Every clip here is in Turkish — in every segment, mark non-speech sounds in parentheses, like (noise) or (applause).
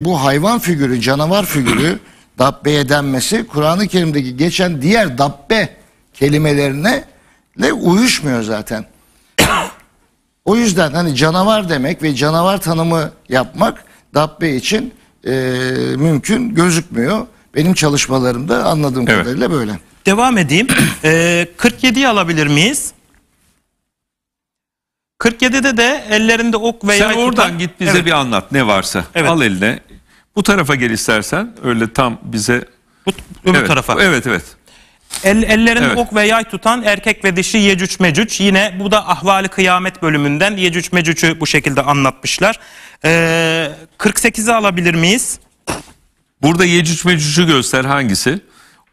bu hayvan figürü, canavar figürü (clears throat) Dabbe'ye denmesi Kur'an-ı Kerim'deki geçen diğer Dabbe kelimelerine ile uyuşmuyor zaten. (clears throat) o yüzden hani canavar demek ve canavar tanımı yapmak Dabbe için e, mümkün gözükmüyor. Benim çalışmalarımda anladığım evet. kadarıyla böyle. Devam edeyim. ee, (clears throat) 47'yi alabilir miyiz? 47'de de ellerinde ok veya... Sen oradan kitap... git bize evet. bir anlat ne varsa. Evet. Al eline bu tarafa gel istersen. Öyle tam bize... Bu öbür evet. tarafa. Evet evet. El, ellerinde evet. ok ve yay tutan erkek ve dişi Yecüc Mecüc. Yine bu da Ahvali Kıyamet bölümünden Yecüc Mecüc'ü bu şekilde anlatmışlar. Ee, 48'i alabilir miyiz? Burada Yecüc Mecüc'ü göster hangisi?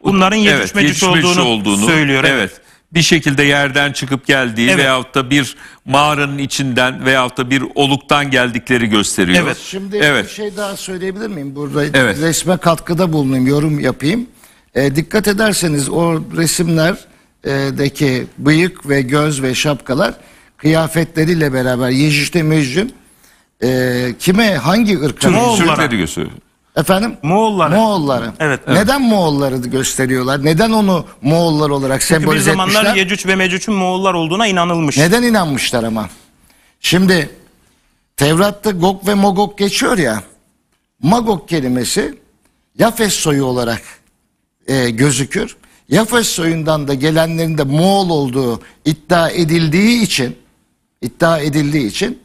Bunların Yecüc evet, Mecüc, Yecüc olduğunu, Mecüc olduğunu söylüyor. Evet. evet bir şekilde yerden çıkıp geldiği evet. veyahut da bir mağaranın içinden veyahut da bir oluktan geldikleri gösteriyor. Evet. Şimdi evet. bir şey daha söyleyebilir miyim? Burada evet. resme katkıda bulunayım, yorum yapayım. E, dikkat ederseniz o resimlerdeki e, bıyık ve göz ve şapkalar kıyafetleriyle beraber Yecüc Mecüc'ün e, kime hangi ırka Türk, Türkleri gösteriyor. Efendim? Moğolları. Moğolları. Evet, evet. Neden Moğolları gösteriyorlar? Neden onu Moğollar olarak Çünkü sembolize etmişler? Çünkü bir zamanlar etmişler? Yecüc ve Mecüc'ün Moğollar olduğuna inanılmış. Neden inanmışlar ama? Şimdi Tevrat'ta Gok ve Mogok geçiyor ya. Magok kelimesi Yafes soyu olarak e, gözükür. Yafes soyundan da gelenlerin de Moğol olduğu iddia edildiği için iddia edildiği için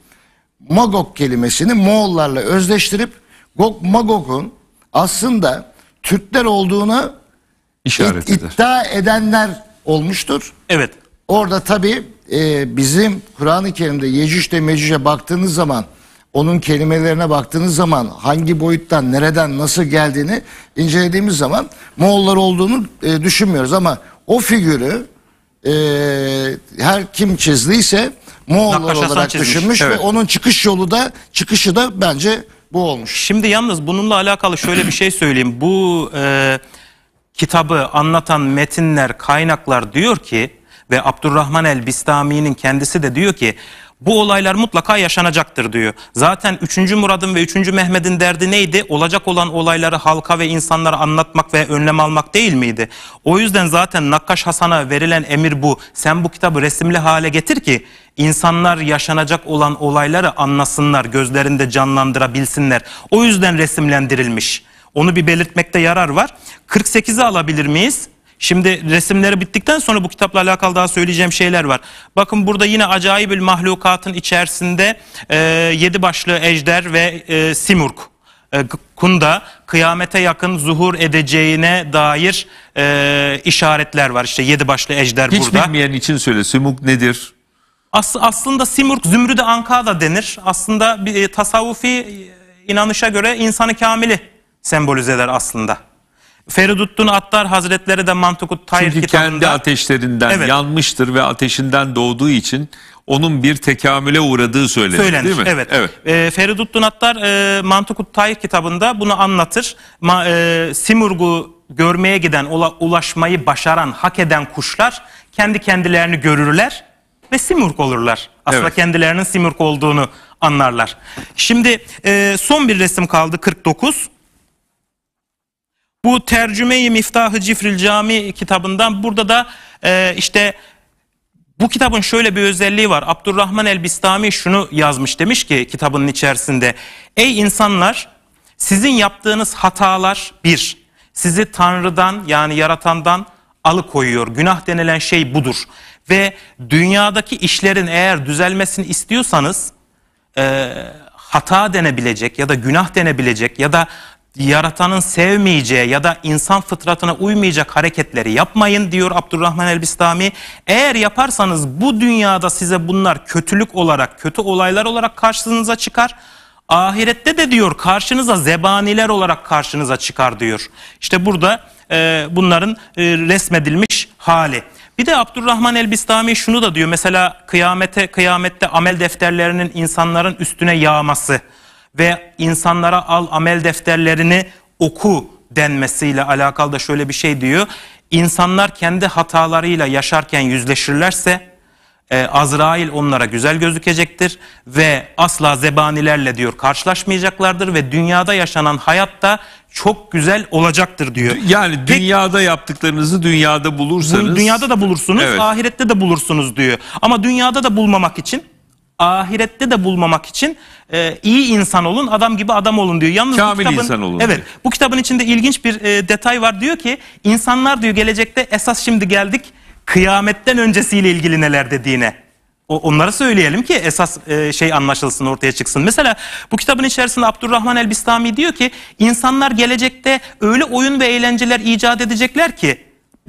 Magok kelimesini Moğollarla özleştirip Gok Magok'un aslında Türkler olduğunu İşaret it, iddia edenler olmuştur. Evet. Orada tabi e, bizim Kur'an-ı Kerim'de de Mecüc'e baktığınız zaman onun kelimelerine baktığınız zaman hangi boyuttan, nereden, nasıl geldiğini incelediğimiz zaman Moğollar olduğunu e, düşünmüyoruz ama o figürü e, her kim çizdiyse Moğollar Nakkaş olarak çizmiş, düşünmüş ve onun çıkış yolu da çıkışı da bence bu olmuş. Şimdi yalnız bununla alakalı şöyle bir şey söyleyeyim. Bu e, kitabı anlatan metinler, kaynaklar diyor ki ve Abdurrahman el-Bistami'nin kendisi de diyor ki bu olaylar mutlaka yaşanacaktır diyor. Zaten 3. Murad'ın ve 3. Mehmet'in derdi neydi? Olacak olan olayları halka ve insanlara anlatmak ve önlem almak değil miydi? O yüzden zaten Nakkaş Hasan'a verilen emir bu. Sen bu kitabı resimli hale getir ki insanlar yaşanacak olan olayları anlasınlar, gözlerinde canlandırabilsinler. O yüzden resimlendirilmiş. Onu bir belirtmekte yarar var. 48'i alabilir miyiz? Şimdi resimleri bittikten sonra bu kitapla alakalı daha söyleyeceğim şeyler var. Bakın burada yine acayip bir mahlukatın içerisinde e, yedi başlı ejder ve e, simurg e, kunda kıyamete yakın zuhur edeceğine dair e, işaretler var. İşte yedi başlı ejder Hiç burada. Hiç bilmeyen için söyle simurg nedir? As, aslında simurg zümrüde anka da denir. Aslında bir, e, tasavvufi e, inanışa göre insanı kamili sembolize eder aslında. Feridüddin Attar Hazretleri de Mantukut Tayr Çünkü kitabında... kendi ateşlerinden evet. yanmıştır ve ateşinden doğduğu için onun bir tekamüle uğradığı söylenir, söylenir değil mi? Evet. evet. E, ee, Feridüddin Attar e, Mantukut Tayr kitabında bunu anlatır. Ma, e, Simurgu görmeye giden, ulaşmayı başaran, hak eden kuşlar kendi kendilerini görürler ve Simurg olurlar. Aslında evet. kendilerinin Simurg olduğunu anlarlar. Şimdi e, son bir resim kaldı 49. Bu tercümeyi Miftahı Cifril Cami kitabından burada da e, işte bu kitabın şöyle bir özelliği var. Abdurrahman el-Bistami şunu yazmış demiş ki kitabının içerisinde. Ey insanlar sizin yaptığınız hatalar bir sizi Tanrı'dan yani yaratandan alıkoyuyor. Günah denilen şey budur. Ve dünyadaki işlerin eğer düzelmesini istiyorsanız e, hata denebilecek ya da günah denebilecek ya da yaratanın sevmeyeceği ya da insan fıtratına uymayacak hareketleri yapmayın diyor Abdurrahman el-Bistami. Eğer yaparsanız bu dünyada size bunlar kötülük olarak, kötü olaylar olarak karşınıza çıkar. Ahirette de diyor karşınıza zebaniler olarak karşınıza çıkar diyor. İşte burada e, bunların e, resmedilmiş hali. Bir de Abdurrahman el-Bistami şunu da diyor. Mesela kıyamete kıyamette amel defterlerinin insanların üstüne yağması ve insanlara al amel defterlerini oku denmesiyle alakalı da şöyle bir şey diyor. İnsanlar kendi hatalarıyla yaşarken yüzleşirlerse e, Azrail onlara güzel gözükecektir ve asla zebanilerle diyor karşılaşmayacaklardır ve dünyada yaşanan hayatta çok güzel olacaktır diyor. Yani dünyada Peki, yaptıklarınızı dünyada bulursanız. Dünyada da bulursunuz, evet. ahirette de bulursunuz diyor. Ama dünyada da bulmamak için ahirette de bulmamak için e, iyi insan olun, adam gibi adam olun diyor. Yalnız Kamil bu kitabın, insan olun. Evet. Diyor. Bu kitabın içinde ilginç bir e, detay var. Diyor ki insanlar diyor gelecekte esas şimdi geldik kıyametten öncesiyle ilgili neler dediğine. O, onları söyleyelim ki esas e, şey anlaşılsın, ortaya çıksın. Mesela bu kitabın içerisinde Abdurrahman el-Bistami diyor ki insanlar gelecekte öyle oyun ve eğlenceler icat edecekler ki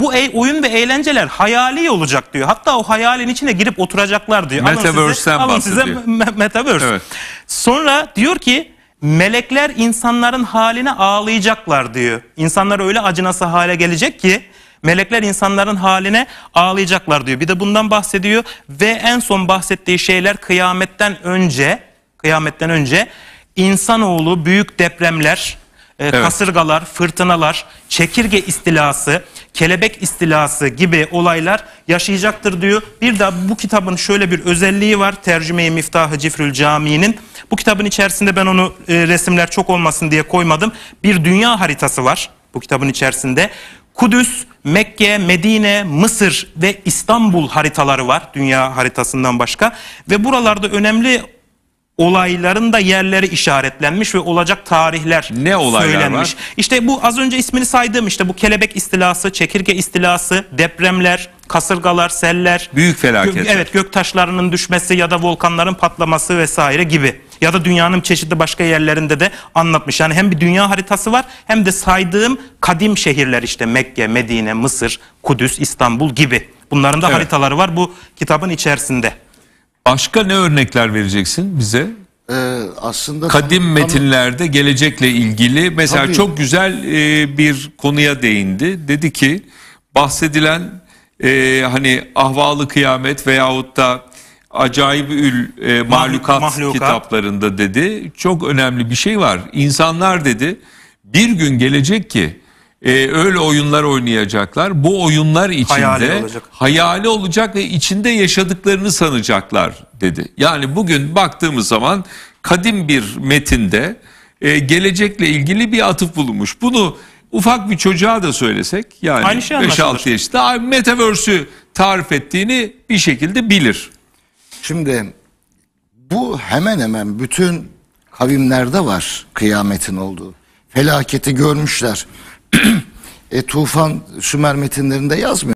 bu e oyun ve eğlenceler hayali olacak diyor. Hatta o hayalin içine girip oturacaklar diyor. Metaverse'den alın size, alın size Metaverse. Evet. Sonra diyor ki melekler insanların haline ağlayacaklar diyor. İnsanlar öyle acınası hale gelecek ki melekler insanların haline ağlayacaklar diyor. Bir de bundan bahsediyor ve en son bahsettiği şeyler kıyametten önce kıyametten önce insanoğlu büyük depremler ee, evet. kasırgalar, fırtınalar, çekirge istilası, kelebek istilası gibi olaylar yaşayacaktır diyor. Bir de bu kitabın şöyle bir özelliği var. Tercüme-i Miftahı Cifrül Camii'nin. Bu kitabın içerisinde ben onu e, resimler çok olmasın diye koymadım. Bir dünya haritası var bu kitabın içerisinde. Kudüs, Mekke, Medine, Mısır ve İstanbul haritaları var dünya haritasından başka. Ve buralarda önemli olayların da yerleri işaretlenmiş ve olacak tarihler ne söylenmiş. Var? İşte bu az önce ismini saydığım işte bu kelebek istilası, çekirge istilası, depremler, kasırgalar, seller, büyük felaketler. Gö evet, gök taşlarının düşmesi ya da volkanların patlaması vesaire gibi ya da dünyanın çeşitli başka yerlerinde de anlatmış. Yani hem bir dünya haritası var hem de saydığım kadim şehirler işte Mekke, Medine, Mısır, Kudüs, İstanbul gibi. Bunların da evet. haritaları var bu kitabın içerisinde. Başka ne örnekler vereceksin bize? Ee, aslında Kadim tam, metinlerde tam, gelecekle ilgili mesela tabii. çok güzel e, bir konuya değindi. Dedi ki bahsedilen e, hani ahvalı kıyamet veyahut da acayip ül e, mahlukat, mahlukat kitaplarında dedi. Çok önemli bir şey var. İnsanlar dedi bir gün gelecek ki e, öyle oyunlar oynayacaklar. Bu oyunlar içinde hayali olacak. hayali olacak ve içinde yaşadıklarını sanacaklar dedi. Yani bugün baktığımız zaman kadim bir metinde e, gelecekle ilgili bir atıf bulunmuş. Bunu ufak bir çocuğa da söylesek yani 5-6 şey yaşında metaverse'ü tarif ettiğini bir şekilde bilir. Şimdi bu hemen hemen bütün kavimlerde var kıyametin olduğu. Felaketi görmüşler. (clears throat) e, Tufan Sümer metinlerinde yazmıyor.